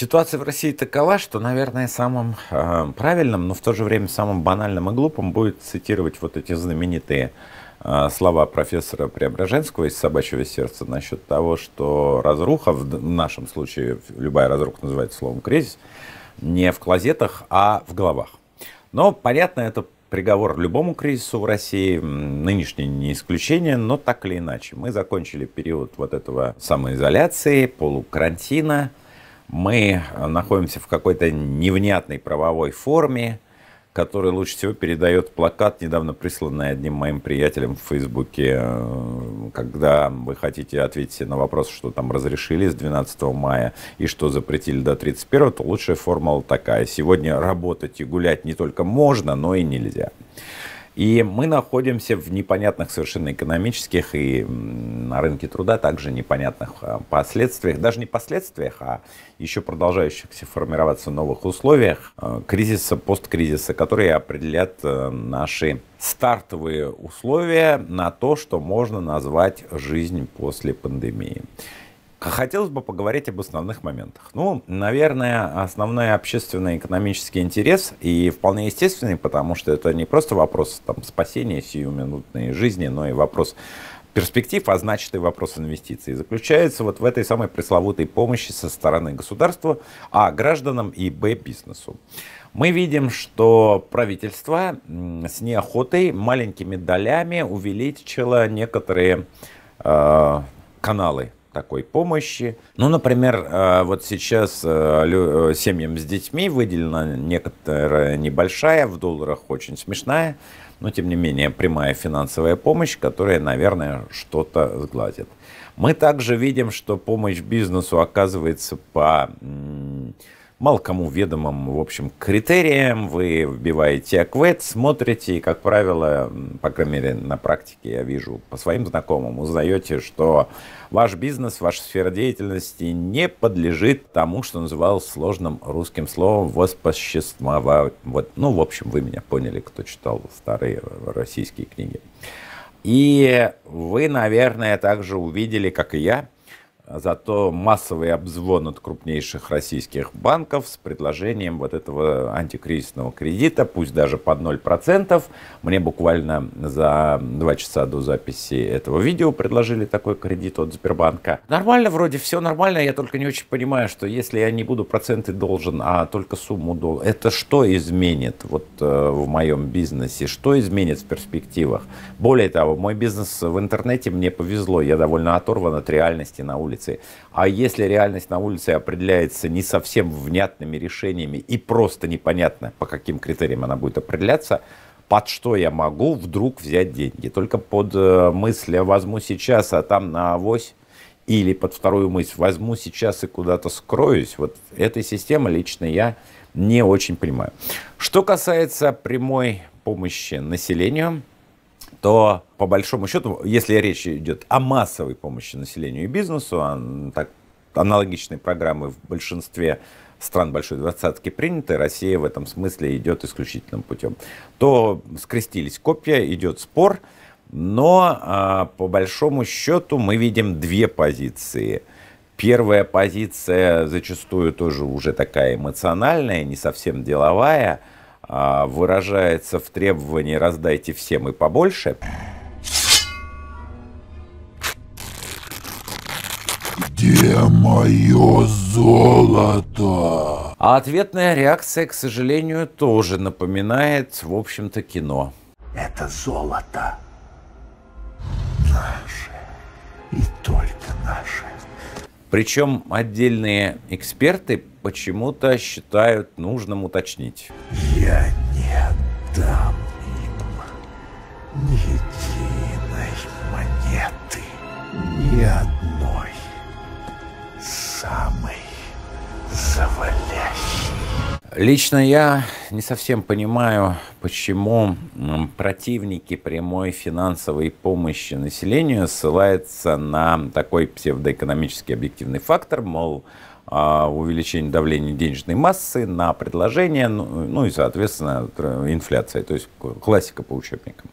Ситуация в России такова, что, наверное, самым э, правильным, но в то же время самым банальным и глупым будет цитировать вот эти знаменитые а, слова профессора Преображенского из «Собачьего сердца» насчет того, что разруха, в нашем случае любая разруха называется словом «кризис», не в клозетах, а в головах. Но, понятно, это приговор любому кризису в России, нынешний не исключение, но так или иначе. Мы закончили период вот этого самоизоляции, полукарантина, мы находимся в какой-то невнятной правовой форме, которая лучше всего передает плакат, недавно присланный одним моим приятелем в Фейсбуке, э, когда вы хотите ответить на вопрос, что там разрешили с 12 мая и что запретили до 31, то лучшая формула такая. Сегодня работать и гулять не только можно, но и нельзя. И мы находимся в непонятных совершенно экономических и на рынке труда также непонятных а, последствиях, даже не последствиях, а еще продолжающихся формироваться новых условиях э, кризиса, посткризиса, которые определят э, наши стартовые условия на то, что можно назвать жизнь после пандемии. Хотелось бы поговорить об основных моментах. Ну, наверное, основной общественный экономический интерес и вполне естественный, потому что это не просто вопрос там, спасения сиюминутной жизни, но и вопрос перспектив, а значит и вопрос инвестиций, заключается вот в этой самой пресловутой помощи со стороны государства, а гражданам и б бизнесу. Мы видим, что правительство с неохотой маленькими долями увеличило некоторые э, каналы такой помощи. Ну, например, э, вот сейчас э, э, семьям с детьми выделена некоторая небольшая, в долларах очень смешная, но тем не менее прямая финансовая помощь, которая, наверное, что-то сгладит. Мы также видим, что помощь бизнесу оказывается по мало кому ведомым, в общем, критериям. Вы вбиваете аквет, смотрите, и, как правило, по крайней мере, на практике я вижу по своим знакомым, узнаете, что ваш бизнес, ваша сфера деятельности не подлежит тому, что называл сложным русским словом воспоществовать. Вот, ну, в общем, вы меня поняли, кто читал старые российские книги. И вы, наверное, также увидели, как и я, а зато массовый обзвон от крупнейших российских банков с предложением вот этого антикризисного кредита, пусть даже под 0%. Мне буквально за два часа до записи этого видео предложили такой кредит от Сбербанка. Нормально вроде, все нормально, я только не очень понимаю, что если я не буду проценты должен, а только сумму должен, это что изменит вот э, в моем бизнесе, что изменит в перспективах? Более того, мой бизнес в интернете мне повезло, я довольно оторван от реальности на улице улице. А если реальность на улице определяется не совсем внятными решениями и просто непонятно, по каким критериям она будет определяться, под что я могу вдруг взять деньги? Только под э, мысль «возьму сейчас, а там на авось» или под вторую мысль «возьму сейчас и куда-то скроюсь». Вот этой системы лично я не очень понимаю. Что касается прямой помощи населению – то по большому счету, если речь идет о массовой помощи населению и бизнесу, так, аналогичные программы в большинстве стран Большой Двадцатки приняты, Россия в этом смысле идет исключительным путем, то скрестились копья, идет спор, но а, по большому счету мы видим две позиции. Первая позиция зачастую тоже уже такая эмоциональная, не совсем деловая – а, выражается в требовании «раздайте всем и побольше». Где мое золото? А ответная реакция, к сожалению, тоже напоминает, в общем-то, кино. Это золото. Наше. И только наше. Причем отдельные эксперты почему-то считают нужным уточнить. Я не отдам им ни единой монеты, ни одной самой завалящей. Лично я не совсем понимаю, почему противники прямой финансовой помощи населению ссылаются на такой псевдоэкономический объективный фактор, мол, а, увеличение давления денежной массы на предложение, ну, ну, и, соответственно, инфляция, то есть классика по учебникам.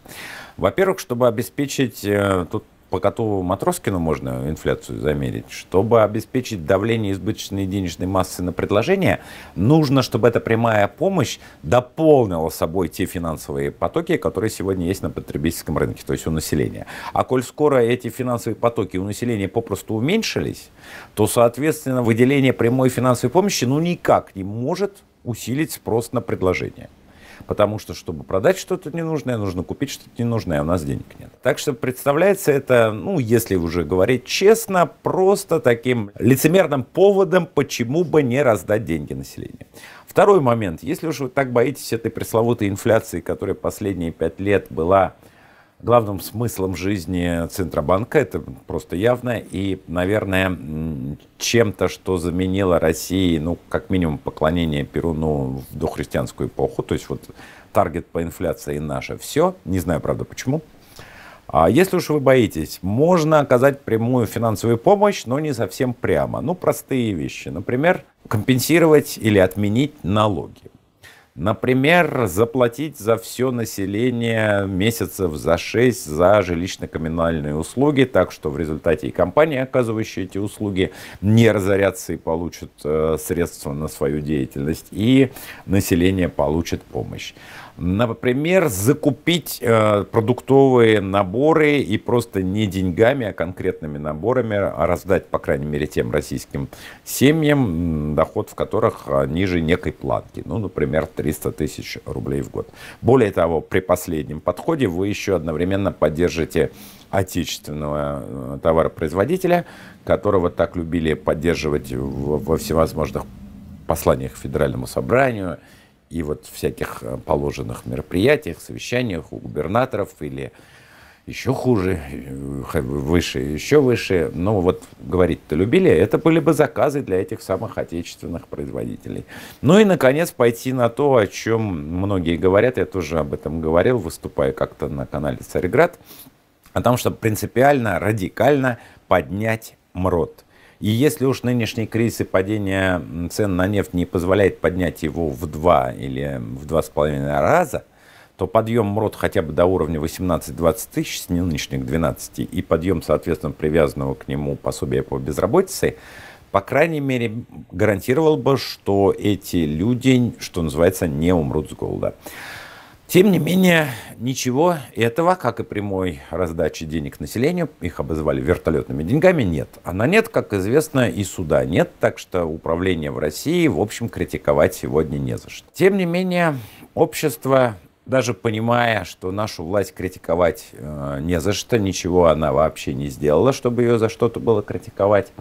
Во-первых, чтобы обеспечить, э, тут по коту Матроскину можно инфляцию замерить. Чтобы обеспечить давление избыточной денежной массы на предложение, нужно, чтобы эта прямая помощь дополнила собой те финансовые потоки, которые сегодня есть на потребительском рынке, то есть у населения. А коль скоро эти финансовые потоки у населения попросту уменьшились, то, соответственно, выделение прямой финансовой помощи ну никак не может усилить спрос на предложение. Потому что, чтобы продать что-то ненужное, нужно купить что-то ненужное, а у нас денег нет. Так что представляется это, ну, если уже говорить честно, просто таким лицемерным поводом, почему бы не раздать деньги населению. Второй момент. Если уж вы так боитесь этой пресловутой инфляции, которая последние пять лет была главным смыслом жизни Центробанка, это просто явно, и, наверное, чем-то, что заменило России, ну, как минимум, поклонение Перуну в дохристианскую эпоху, то есть вот таргет по инфляции наше все, не знаю, правда, почему. А если уж вы боитесь, можно оказать прямую финансовую помощь, но не совсем прямо. Ну, простые вещи. Например, компенсировать или отменить налоги. Например, заплатить за все население месяцев за 6 за жилищно-коммунальные услуги, так что в результате и компании, оказывающие эти услуги, не разорятся и получат э, средства на свою деятельность, и население получит помощь. Например, закупить э, продуктовые наборы и просто не деньгами, а конкретными наборами а раздать, по крайней мере, тем российским семьям, доход в которых а, ниже некой планки, ну, например, 300 тысяч рублей в год. Более того, при последнем подходе вы еще одновременно поддержите отечественного э, товаропроизводителя, которого так любили поддерживать во всевозможных посланиях к федеральному собранию – и вот всяких э, положенных мероприятиях, совещаниях у губернаторов или еще хуже, э, выше, еще выше. Но вот говорить-то любили, это были бы заказы для этих самых отечественных производителей. Ну и, наконец, пойти на то, о чем многие говорят, я тоже об этом говорил, выступая как-то на канале Цареград, о том, чтобы принципиально, радикально поднять МРОД. И если уж нынешний кризис и падение цен на нефть не позволяет поднять его в два или в два с половиной раза, то подъем МРОД хотя бы до уровня 18-20 тысяч с нынешних 12 и подъем, соответственно, привязанного к нему пособия по безработице, по крайней мере, гарантировал бы, что эти люди, что называется, не умрут с голода. Тем не менее, ничего этого, как и прямой раздачи денег населению, их обозвали вертолетными деньгами, нет. Она нет, как известно, и суда нет, так что управление в России, в общем, критиковать сегодня не за что. Тем не менее, общество даже понимая, что нашу власть критиковать э, не за что, ничего она вообще не сделала, чтобы ее за что-то было критиковать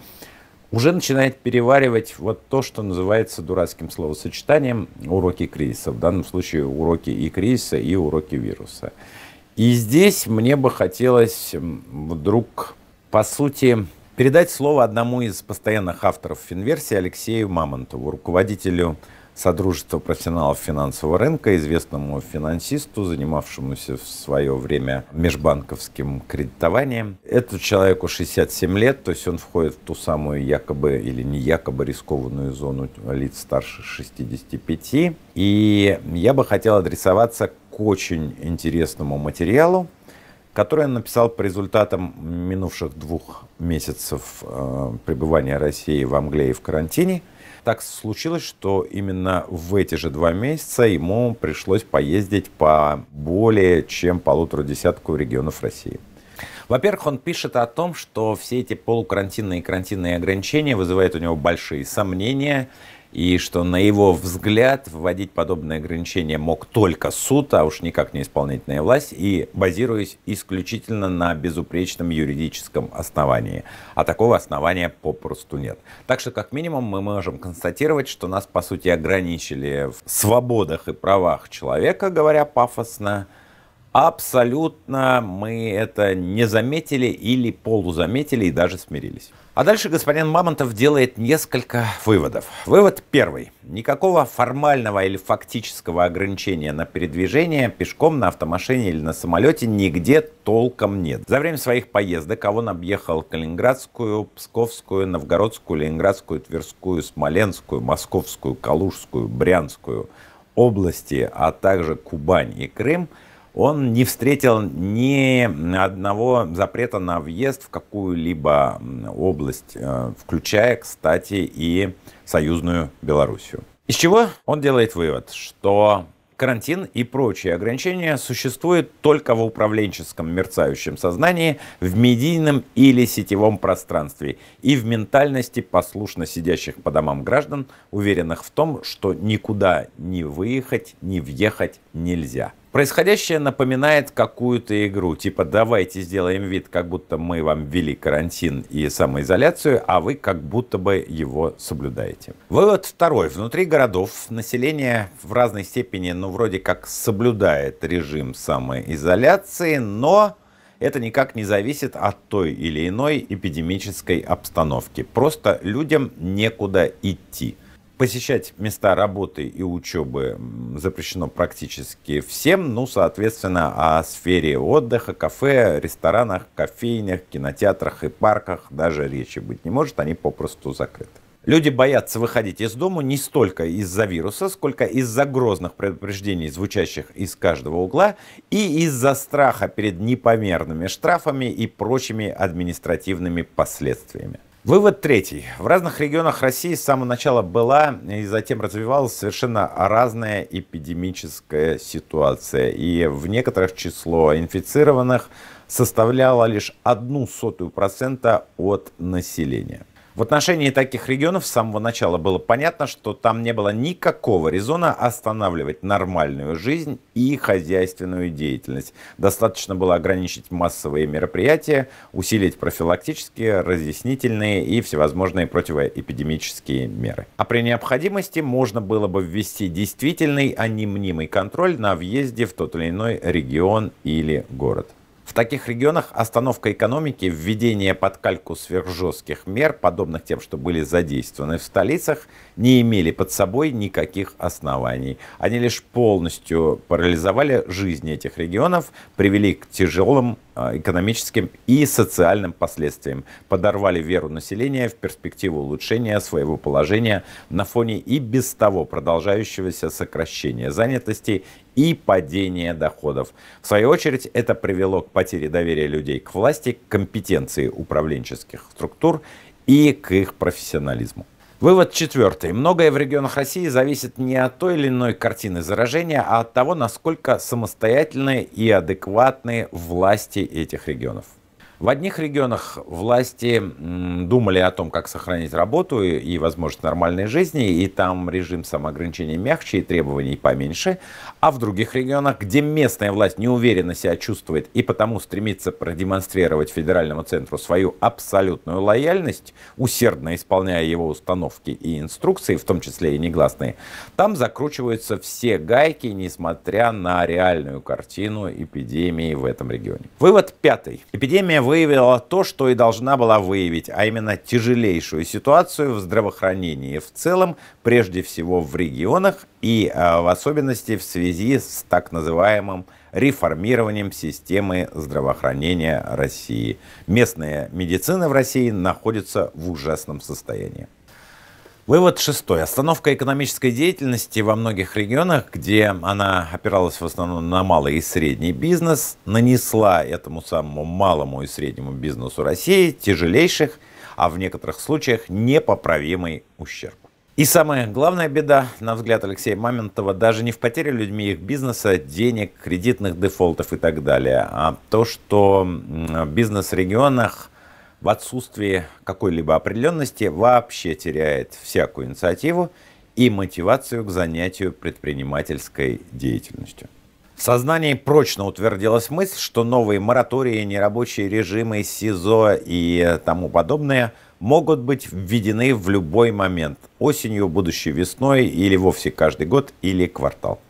уже начинает переваривать вот то, что называется дурацким словосочетанием уроки кризиса. В данном случае уроки и кризиса, и уроки вируса. И здесь мне бы хотелось вдруг, по сути, передать слово одному из постоянных авторов Финверсии Алексею Мамонтову, руководителю Содружество профессионалов финансового рынка, известному финансисту, занимавшемуся в свое время межбанковским кредитованием. Этот человеку 67 лет, то есть он входит в ту самую якобы или не якобы рискованную зону лиц старше 65. И я бы хотел адресоваться к очень интересному материалу, который он написал по результатам минувших двух месяцев э, пребывания России в Англии в карантине – так случилось, что именно в эти же два месяца ему пришлось поездить по более чем полутора десятку регионов России. Во-первых, он пишет о том, что все эти полукарантинные и карантинные ограничения вызывают у него большие сомнения, и что на его взгляд вводить подобные ограничения мог только суд, а уж никак не исполнительная власть, и базируясь исключительно на безупречном юридическом основании. А такого основания попросту нет. Так что, как минимум, мы можем констатировать, что нас, по сути, ограничили в свободах и правах человека, говоря пафосно, Абсолютно мы это не заметили или полузаметили и даже смирились. А дальше господин Мамонтов делает несколько выводов. Вывод первый. Никакого формального или фактического ограничения на передвижение пешком на автомашине или на самолете нигде толком нет. За время своих поездок а он объехал Калининградскую, Псковскую, Новгородскую, Ленинградскую, Тверскую, Смоленскую, Московскую, Калужскую, Брянскую области, а также Кубань и Крым – он не встретил ни одного запрета на въезд в какую-либо область, э, включая, кстати, и союзную Белоруссию. Из чего он делает вывод, что карантин и прочие ограничения существуют только в управленческом мерцающем сознании, в медийном или сетевом пространстве и в ментальности послушно сидящих по домам граждан, уверенных в том, что никуда не выехать, не въехать нельзя. Происходящее напоминает какую-то игру, типа давайте сделаем вид, как будто мы вам ввели карантин и самоизоляцию, а вы как будто бы его соблюдаете. Вывод второй. Внутри городов население в разной степени, ну вроде как соблюдает режим самоизоляции, но это никак не зависит от той или иной эпидемической обстановки. Просто людям некуда идти. Посещать места работы и учебы запрещено практически всем, ну, соответственно, о сфере отдыха, кафе, ресторанах, кофейнях, кинотеатрах и парках даже речи быть не может, они попросту закрыты. Люди боятся выходить из дома не столько из-за вируса, сколько из-за грозных предупреждений, звучащих из каждого угла, и из-за страха перед непомерными штрафами и прочими административными последствиями. Вывод третий. В разных регионах России с самого начала была и затем развивалась совершенно разная эпидемическая ситуация. И в некоторых число инфицированных составляло лишь одну сотую процента от населения. В отношении таких регионов с самого начала было понятно, что там не было никакого резона останавливать нормальную жизнь и хозяйственную деятельность. Достаточно было ограничить массовые мероприятия, усилить профилактические, разъяснительные и всевозможные противоэпидемические меры. А при необходимости можно было бы ввести действительный, а не мнимый контроль на въезде в тот или иной регион или город. В таких регионах остановка экономики, введение под кальку сверхжестких мер, подобных тем, что были задействованы в столицах, не имели под собой никаких оснований. Они лишь полностью парализовали жизнь этих регионов, привели к тяжелым а, экономическим и социальным последствиям, подорвали веру населения в перспективу улучшения своего положения на фоне и без того продолжающегося сокращения занятости и падения доходов. В свою очередь, это привело к потере доверия людей к власти, к компетенции управленческих структур и к их профессионализму. Вывод четвертый. Многое в регионах России зависит не от той или иной картины заражения, а от того, насколько самостоятельные и адекватные власти этих регионов. В одних регионах власти думали о том, как сохранить работу и возможность нормальной жизни, и там режим самоограничения мягче и требований поменьше. А в других регионах, где местная власть неуверенно себя чувствует и потому стремится продемонстрировать федеральному центру свою абсолютную лояльность, усердно исполняя его установки и инструкции, в том числе и негласные, там закручиваются все гайки, несмотря на реальную картину эпидемии в этом регионе. Вывод пятый. Эпидемия выявила то, что и должна была выявить, а именно тяжелейшую ситуацию в здравоохранении в целом, прежде всего в регионах и э, в особенности в связи с так называемым реформированием системы здравоохранения России. Местная медицина в России находится в ужасном состоянии. Вывод шестой. Остановка экономической деятельности во многих регионах, где она опиралась в основном на малый и средний бизнес, нанесла этому самому малому и среднему бизнесу России тяжелейших, а в некоторых случаях непоправимый ущерб. И самая главная беда, на взгляд Алексея Мамонтова, даже не в потере людьми их бизнеса, денег, кредитных дефолтов и так далее, а то, что бизнес в регионах – в отсутствии какой-либо определенности вообще теряет всякую инициативу и мотивацию к занятию предпринимательской деятельностью. В сознании прочно утвердилась мысль, что новые моратории, нерабочие режимы, СИЗО и тому подобное могут быть введены в любой момент, осенью, будущей весной или вовсе каждый год или квартал.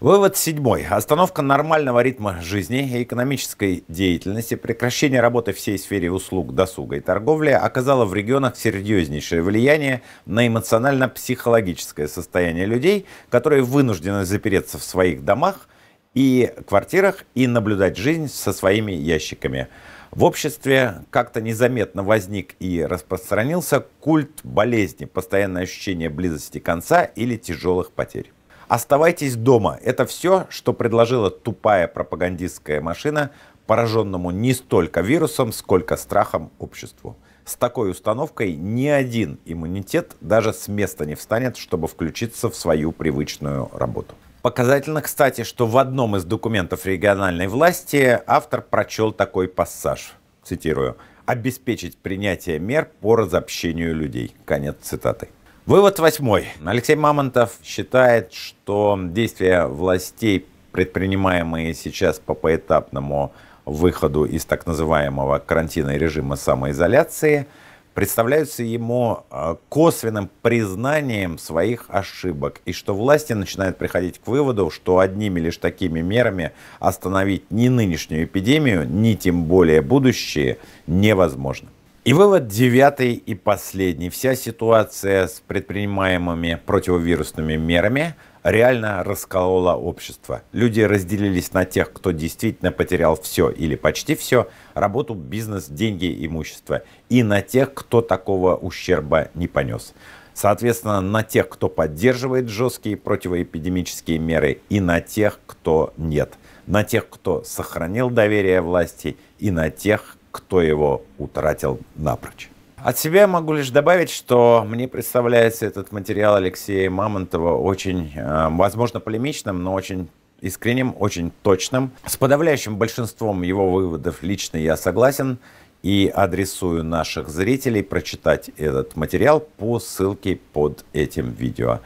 Вывод седьмой. Остановка нормального ритма жизни и экономической деятельности, прекращение работы всей сфере услуг, досуга и торговли оказало в регионах серьезнейшее влияние на эмоционально-психологическое состояние людей, которые вынуждены запереться в своих домах и квартирах и наблюдать жизнь со своими ящиками. В обществе как-то незаметно возник и распространился культ болезни, постоянное ощущение близости конца или тяжелых потерь. Оставайтесь дома. Это все, что предложила тупая пропагандистская машина, пораженному не столько вирусом, сколько страхом обществу. С такой установкой ни один иммунитет даже с места не встанет, чтобы включиться в свою привычную работу. Показательно, кстати, что в одном из документов региональной власти автор прочел такой пассаж. Цитирую. «Обеспечить принятие мер по разобщению людей». Конец цитаты. Вывод восьмой. Алексей Мамонтов считает, что действия властей, предпринимаемые сейчас по поэтапному выходу из так называемого карантина и режима самоизоляции, представляются ему э, косвенным признанием своих ошибок, и что власти начинают приходить к выводу, что одними лишь такими мерами остановить ни нынешнюю эпидемию, ни тем более будущее невозможно. И вывод девятый и последний. Вся ситуация с предпринимаемыми противовирусными мерами реально расколола общество. Люди разделились на тех, кто действительно потерял все или почти все, работу, бизнес, деньги, имущество, и на тех, кто такого ущерба не понес. Соответственно, на тех, кто поддерживает жесткие противоэпидемические меры, и на тех, кто нет. На тех, кто сохранил доверие власти, и на тех, кто его утратил напрочь. От себя могу лишь добавить, что мне представляется этот материал Алексея Мамонтова очень, э, возможно, полемичным, но очень искренним, очень точным. С подавляющим большинством его выводов лично я согласен и адресую наших зрителей прочитать этот материал по ссылке под этим видео.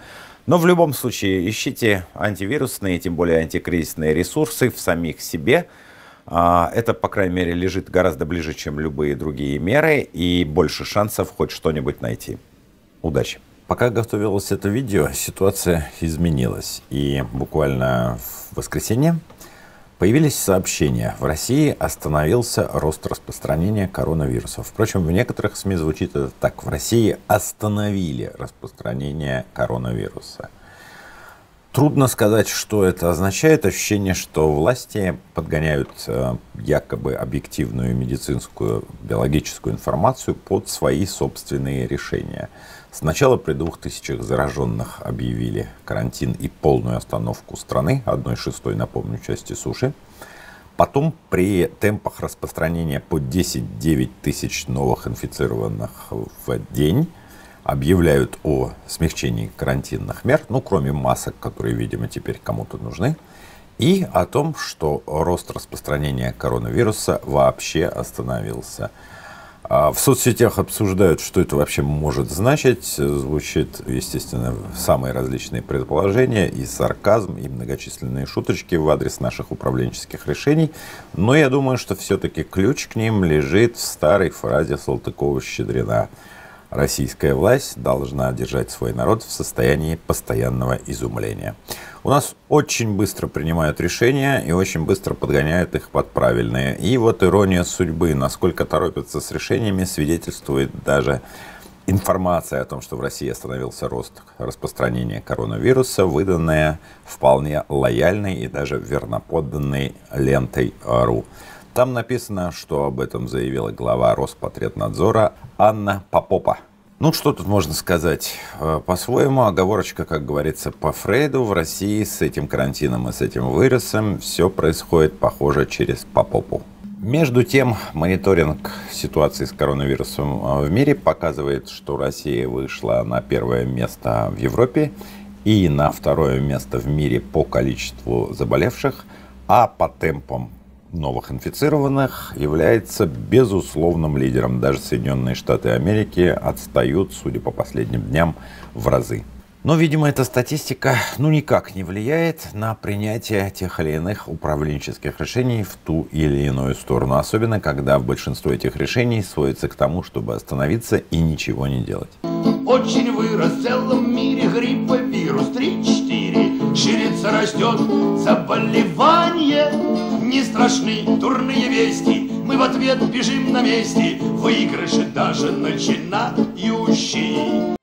Но в любом случае ищите антивирусные, тем более антикризисные ресурсы в самих себе – а, это, по крайней мере, лежит гораздо ближе, чем любые другие меры, и больше шансов хоть что-нибудь найти. Удачи! Пока готовилось это видео, ситуация изменилась. И буквально в воскресенье появились сообщения. В России остановился рост распространения коронавируса. Впрочем, в некоторых СМИ звучит это так. В России остановили распространение коронавируса. Трудно сказать, что это означает. Ощущение, что власти подгоняют э, якобы объективную медицинскую, биологическую информацию под свои собственные решения. Сначала при двух тысячах зараженных объявили карантин и полную остановку страны, одной шестой, напомню, части суши. Потом при темпах распространения по 10-9 тысяч новых инфицированных в день – объявляют о смягчении карантинных мер, ну, кроме масок, которые, видимо, теперь кому-то нужны, и о том, что рост распространения коронавируса вообще остановился. А, в соцсетях обсуждают, что это вообще может значить. Звучит, естественно, самые различные предположения, и сарказм, и многочисленные шуточки в адрес наших управленческих решений. Но я думаю, что все-таки ключ к ним лежит в старой фразе Салтыкова-Щедрина – российская власть должна держать свой народ в состоянии постоянного изумления. У нас очень быстро принимают решения и очень быстро подгоняют их под правильные. И вот ирония судьбы, насколько торопятся с решениями, свидетельствует даже информация о том, что в России остановился рост распространения коронавируса, выданная вполне лояльной и даже верноподданной лентой РУ. Там написано, что об этом заявила глава Роспотребнадзора Анна Попопа. Ну, что тут можно сказать? Э, по-своему, оговорочка, как говорится, по Фрейду, в России с этим карантином и с этим выросом все происходит, похоже, через Попопу. Между тем, мониторинг ситуации с коронавирусом э, в мире показывает, что Россия вышла на первое место в Европе и на второе место в мире по количеству заболевших, а по темпам новых инфицированных является безусловным лидером. Даже Соединенные Штаты Америки отстают, судя по последним дням, в разы. Но, видимо, эта статистика ну никак не влияет на принятие тех или иных управленческих решений в ту или иную сторону. Особенно, когда в большинство этих решений сводится к тому, чтобы остановиться и ничего не делать. Очень вырос целым зарастешь. Заболевания не страшны, дурные вести, мы в ответ бежим на месте, выигрыши даже начинающий.